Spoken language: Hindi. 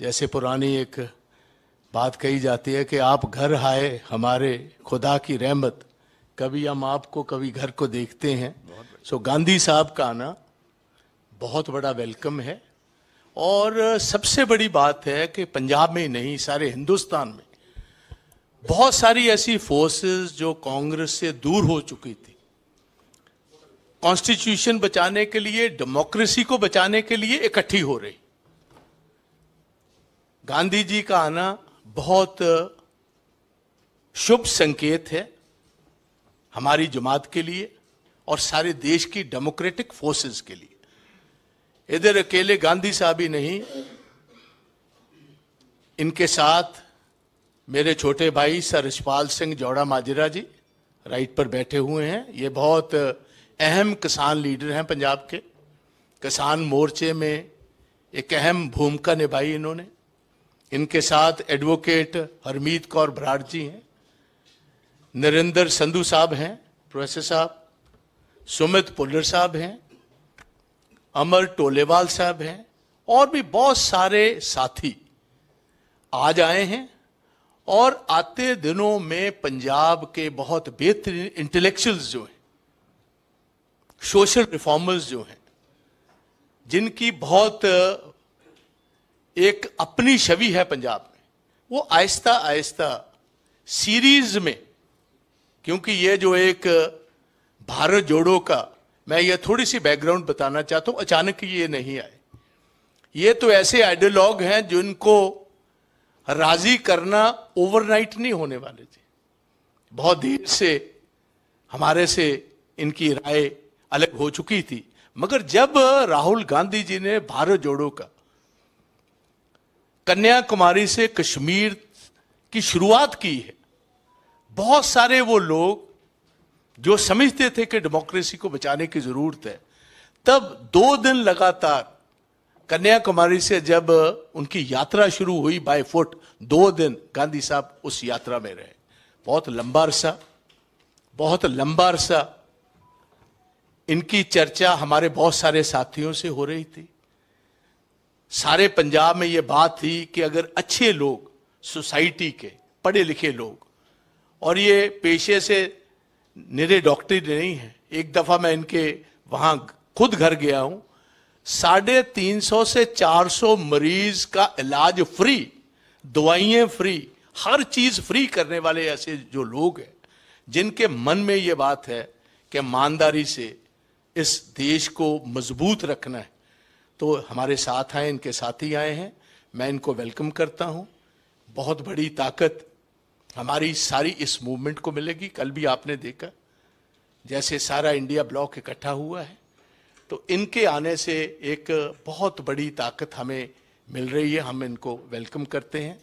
जैसे पुरानी एक बात कही जाती है कि आप घर आए हमारे खुदा की रहमत कभी हम आपको कभी घर को देखते हैं सो गांधी साहब का आना बहुत बड़ा वेलकम है और सबसे बड़ी बात है कि पंजाब में ही नहीं सारे हिंदुस्तान में बहुत सारी ऐसी फोर्सेस जो कांग्रेस से दूर हो चुकी थी कॉन्स्टिट्यूशन बचाने के लिए डेमोक्रेसी को बचाने के लिए इकट्ठी हो रही गांधी जी का आना बहुत शुभ संकेत है हमारी जमात के लिए और सारे देश की डेमोक्रेटिक फोर्सेस के लिए इधर अकेले गांधी साहब ही नहीं इनके साथ मेरे छोटे भाई सर यशपाल सिंह जौड़ा माजिरा जी राइट पर बैठे हुए हैं ये बहुत अहम किसान लीडर हैं पंजाब के किसान मोर्चे में एक अहम भूमिका निभाई इन्होंने इनके साथ एडवोकेट हरमीत कौर बराड़ जी हैं नरेंद्र संधू साहब हैं प्रोफेसर साहब सुमित पुल्लर साहब हैं अमर टोलेवाल साहब हैं और भी बहुत सारे साथी आज आए हैं और आते दिनों में पंजाब के बहुत बेहतरीन इंटेलेक्चुअल्स जो हैं सोशल रिफॉर्मर्स जो हैं जिनकी बहुत एक अपनी छवि है पंजाब में वो आहिस्ता आहिस्ता सीरीज में क्योंकि ये जो एक भारत जोड़ो का मैं ये थोड़ी सी बैकग्राउंड बताना चाहता हूँ अचानक ये नहीं आए ये तो ऐसे आइडियोलॉग हैं जिनको राजी करना ओवरनाइट नहीं होने वाले थे बहुत देर से हमारे से इनकी राय अलग हो चुकी थी मगर जब राहुल गांधी जी ने भारत जोड़ो का कन्याकुमारी से कश्मीर की शुरुआत की है बहुत सारे वो लोग जो समझते थे कि डेमोक्रेसी को बचाने की ज़रूरत है तब दो दिन लगातार कन्याकुमारी से जब उनकी यात्रा शुरू हुई बाय फुट दो दिन गांधी साहब उस यात्रा में रहे बहुत लंबा अरसा बहुत लंबा अरसा इनकी चर्चा हमारे बहुत सारे साथियों से हो रही थी सारे पंजाब में ये बात थी कि अगर अच्छे लोग सोसाइटी के पढ़े लिखे लोग और ये पेशे से निरे डॉक्टरी नहीं है एक दफ़ा मैं इनके वहाँ खुद घर गया हूँ साढ़े तीन सौ से चार सौ मरीज का इलाज फ्री दवाइयाँ फ्री हर चीज़ फ्री करने वाले ऐसे जो लोग हैं जिनके मन में ये बात है कि ईमानदारी से इस देश को मजबूत रखना है तो हमारे साथ आए इनके साथी आए हैं मैं इनको वेलकम करता हूं बहुत बड़ी ताकत हमारी सारी इस मूवमेंट को मिलेगी कल भी आपने देखा जैसे सारा इंडिया ब्लॉक इकट्ठा हुआ है तो इनके आने से एक बहुत बड़ी ताकत हमें मिल रही है हम इनको वेलकम करते हैं